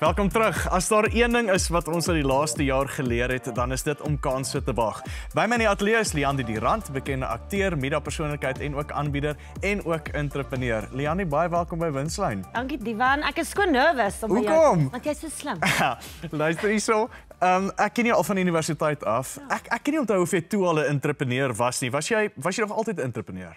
Welkom terug. As daar een ding is wat ons in die laaste jaar geleer het, dan is dit om kansse te wag. By my in die ateljee is Leandi Di Rand, bekende akteur, mediapersoonlikheid en ook aanbieder en ook entrepreneur. Leandi, baie welkom by Winslyn. Dankie Divan. Ek is skoon nervus om hier te kom. Want jy's so slim. Luister hierso. Ehm um, ek ken jou al van universiteit af. Ja. Ek ek kan nie onthou of jy toe al 'n entrepreneur was nie. Was jy was jy nog altyd 'n entrepreneur?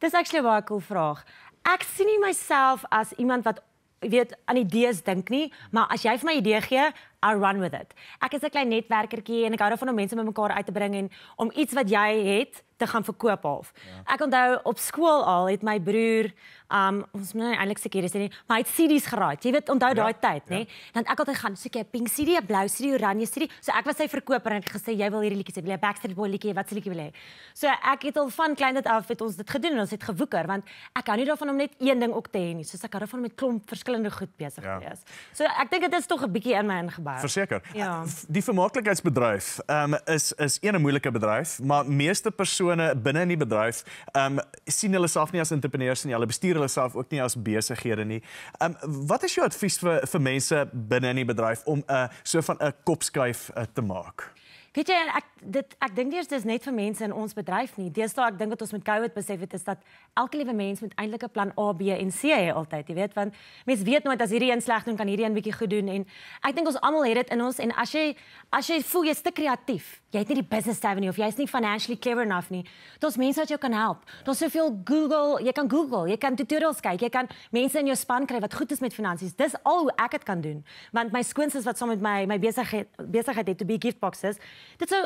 Dis actually 'n baie cool vraag. Ek sien nie myself as iemand wat weet aan idees dink nie, maar as jy vir my idee gee, I run with it. Ek is 'n klein netwerkertjie en ek hou daarvan om mense met mekaar uit te bring en om iets wat jy het te gaan verkoop half. Ja. Ek onthou op skool al het my broer, um, ons moet nou eintlik seker is nie, maar hy het CD's geraai. Jy weet, onthou ja. daai tyd, ja. nê? Dan ek altyd gaan soek 'n pink CD, 'n blou CD, 'n oranje CD. So ek was sy verkoper en ek gesê jy wil hierdie liedjies, jy wil 'n Backstreet Boy liedjie, wat se liedjie wil jy? So ek het al van klein dit af het ons dit gedoen en ons het gewoeker want ek hou nie daarvan om net een ding op te hê nie, soos ek hou daarvan om met klomp verskillende goed besig te ja. wees. So ek dink dit is tog 'n bietjie in my ingebou. Verseker. Ja. Die vermaaklikheidsbedryf, ehm um, is is 'n moeilike bedryf, maar meeste persone persone binne in die bedryf, ehm um, sien hulle self nie as entrepreneurs nie. Hulle bestuur hulle self ook nie as besighede nie. Ehm um, wat is jou advies vir vir mense binne in die bedryf om 'n uh, eh, so van 'n kopskuif uh, te maak? Weet jy ek dit ek dink nie dis net vir mense in ons bedryf nie. Deesdae ek dink dat ons met COVID besef het is dat elke liewe mens moet eintlik 'n plan A, B en C hê altyd, jy weet, want mens weet nooit as hierdie een sleg doen kan hierdie een bietjie goed doen en ek dink ons almal het dit in ons en as jy as jy voel jy's te kreatief, jy het nie die business savvy nie of jy's nie financially clever enough nie, dan is mense wat jou kan help. Daar's soveel Google, jy kan Google, jy kan tutorials kyk, jy kan mense in jou span kry wat goed is met finansies. Dis al hoe ek dit kan doen. Want my skoonsis wat saam so met my my besigheid besigheid het te be gift boxes dit sou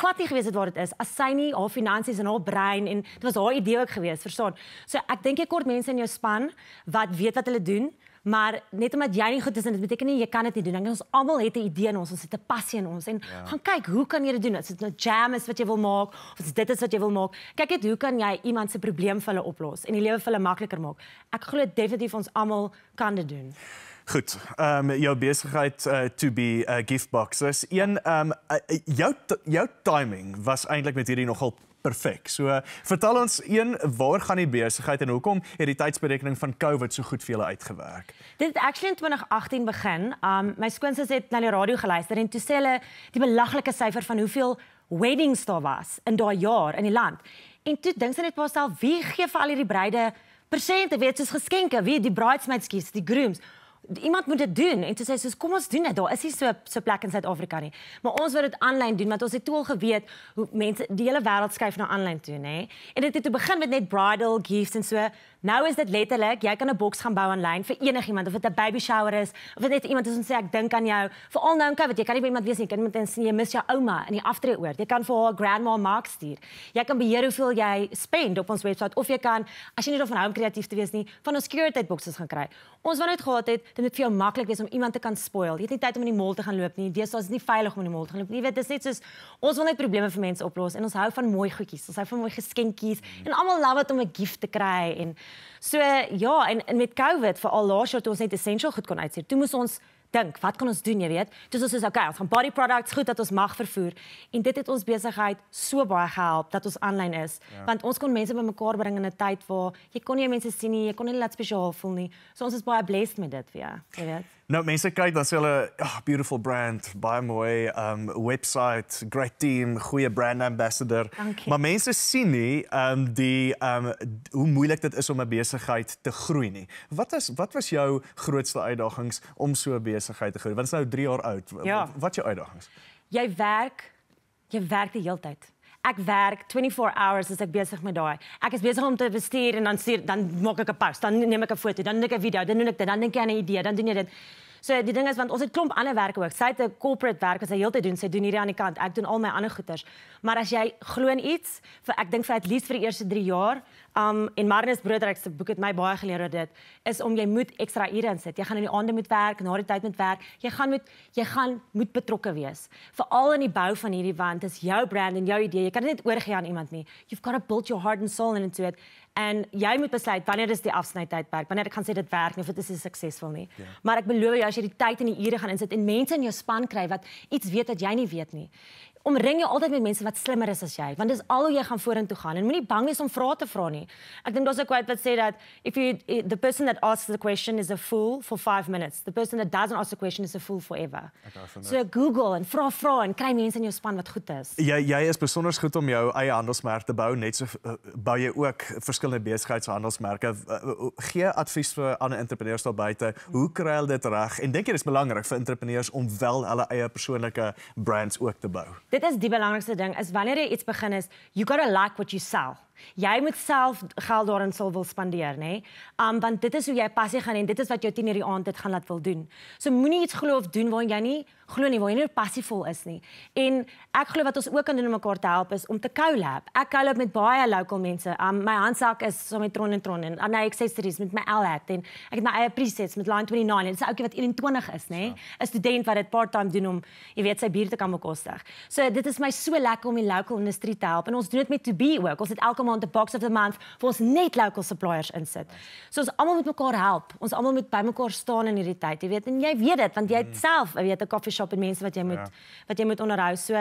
glad nie gewees het waar dit is as sy nie haar finansies en haar brein en dit was haar idee ook gewees, verstaan? So ek dink jy kort mense in jou span wat weet wat hulle doen. Maar net omdat jy nie goed is en dit beteken nie jy kan dit nie doen. Dink ons almal het 'n idee in ons, ons het 'n passie in ons en ja. gaan kyk, hoe kan jy dit doen? As dit nou jam is wat jy wil maak of as dit is wat jy wil maak, kyk net hoe kan jy iemand se probleem vir hulle oplos en die lewe vir hulle makliker maak. Ek glo definitief ons almal kan dit doen. Goed, um, jou bezigheid uh, eh, to be uh, eh, giftboxes. Ian, um, ehm, uh, eh, jou, jou timing was eigenlijk met jullie nogal perfect. So, uh, vertel ons, Ian, waar gaan die bezigheid en hoekom het die tijdsberekening van COVID zo so goed veel uitgewerkt? Dit is actually in 2018 begin. Mijn um, ehm, skoonsis het naar de radio geluisterd en toe sê hulle die belachelijke cijfer van hoeveel weddings daar was in dat jaar in die land. En toe denk ze net pas al, wie geef al die breide percenten, weet, soos geskenke, wie die bridesmaids kies, die grooms, iemand moet dit doen en toe sê soos kom ons doen dit daar is nie so so plek in Suid-Afrika nie maar ons wil dit aanlyn doen want ons het toe al geweet hoe mense die hele wêreld skuif na aanlyn toe nê en dit het toe begin met net bridal gifts en so nou is dit letterlik jy kan 'n boks gaan bou aanlyn vir enigiemand of dit 'n baby shower is of net iemand wat ons sê ek dink aan jou veral nou in covid jy kan nie by iemand wees nie kan iemand sien jy mis jou ouma in die aftree oor jy kan vir haar grandma maak stuur jy kan beheer hoeveel jy spend op ons webwerf of jy kan as jy nie daarvan hou om kreatief te wees nie van ons security boxes gaan kry ons wou net gehad het moet dit vir jou maklik wees om iemand te kan spoil. Jy het nie tyd om in die mall te gaan loop nie. Dis is nie veilig om in die mall te gaan loop nie. Jy weet, dis net soos ons wil net probleme vir mense oplos en ons hou van mooi goedjies. Ons hou van mooi geskenkies en almal love dit om 'n gift te kry en so ja, en, en met COVID veral laas jaar toe ons net essential goed kon uitsee. Toe moes ons dink, wat kan ons doen, jy weet? Dis ons is okay, ons gaan body products, goed dat ons mag vervoer. En dit het ons besigheid so baie gehelp dat ons aanlyn is, ja. want ons kon mense bymekaar bring in 'n tyd waar jy kon nie mense sien nie, jy kon nie laat spesiaal voel nie. So ons is baie blessed met dit weer, ja, jy weet. Nou mense kyk dan sê hulle, "Ag, oh, beautiful brand, baie mooi, um website, great team, goeie brand ambassador." Dankie. Maar mense sien nie um die um hoe moeilik dit is om 'n besigheid te groei nie. Wat is wat was jou grootste uitdagings om so 'n besigheid te groei? Want jy's nou 3 jaar oud. Ja. Wat, wat jou uitdagings? Jy werk jy werk die hele tyd ek werk 24 hours as ek besig met daai. Ek is besig om te bestuur en dan stuur dan maak ek 'n post, dan neem ek 'n foto, dan doen ek 'n video, dan doen ek dit, dan dink ek aan 'n idee, dan doen jy dit. So die ding is want ons het klomp ander werke ook. Sy het 'n corporate werk wat sy heeltyd doen. Sy doen hierdie aan die kant. Ek doen al my ander goeders. Maar as jy glo in iets, vir ek dink vir at least vir die eerste 3 jaar, um en Marnus Broederik se boek het my baie geleer oor dit, is om jy moet ekstra ure insit. Jy gaan in die aande moet werk, na die tyd moet werk. Jy gaan moet jy gaan moet betrokke wees. Veral in die bou van hierdie want is jou brand en jou idee. Jy kan dit net oorgee aan iemand nie. You've got to build your heart and soul into it. En jy moet besluit wanneer is die afsnytydperk? Wanneer kan sê dit werk nie of dit is suksesvol nie. Ja. Maar ek belowe jou as jy die tyd en die ure gaan insit en mense in jou span kry wat iets weet wat jy nie weet nie, omring jou altyd met mense wat slimmer is as jy, want dis al hoe jy gaan vorentoe gaan en moenie bang wees om vrae te vra nie. Ek dink daar's 'n quote wat sê dat if you eh, the person that asks the question is a fool for 5 minutes, the person that doesn't ask the question is a fool forever. So Google en vra vra en kry mense in jou span wat goed is. Jy jy is besonder goed om jou eie handelsmerk te bou, net so eh, bou jy ook verskillende besigheidshandelsmerke. Eh, gee advies vir ander entrepreneurs daar buite. Hoe kry hulle dit reg? En dink jy dis belangrik vir entrepreneurs om wel hulle eie persoonlike brands ook te bou? Dit is die belangrikste ding is wanneer jy iets begin is, you got to like what you sell. Jy moet self geld daarin sou wil spandeer, nê? Nee? Um want dit is hoe jy passie gaan en dit is wat jou tiener die aand dit gaan laat wil doen. So moenie iets glo of doen waarin jy nie glo nie, waarin jy nie passievol is nie. En ek glo wat ons ook kan doen om mekaar te help is om te collab. Ek collab met baie local mense. Um my handsak is so met Tron en Tron en uh, nee, accessories met my L hat en ek het my eie presets met Line 29 en dis 'n ouetjie wat 21 is, nê? Nee? 'n Student wat dit part-time doen om, jy weet, sy buurte kan bekostig. So dit is my so lekker om die local industrie te help en ons doen dit met to be ook. Ons het elke maand the box of the month vir ons net local suppliers insit. So ons almal moet mekaar help. Ons almal moet bymekaar staan in hierdie tyd, jy weet. En jy weet dit want jy het mm. self, jy weet, 'n coffee shop en mense wat jy moet ja. wat jy moet onderhou. So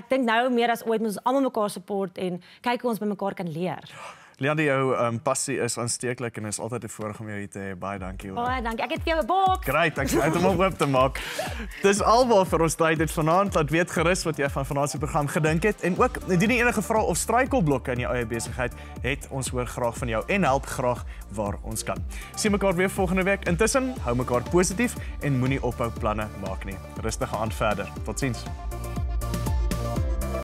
ek dink nou meer as ooit moet ons almal mekaar support en kyk hoe ons bymekaar kan leer. Ja. Leandie, jou um, passie is aansteeklik en is altyd 'n voorreg om jou hier te hê. Baie dankie. Baie dankie. Ek het vir jou 'n boek. Great, ek sou dit om oop te maak. Dis alwaar vir ons tyd dit vanaand. Laat weet gerus wat jy van vanaand se program gedink het en ook indien enige vrae of struikelblokke in jou eie besigheid het, ons hoor graag van jou en help graag waar ons kan. Sien mekaar weer volgende week. Intussen, hou mekaar positief en moenie ophou planne maak nie. Rustige aan verder. Totsiens.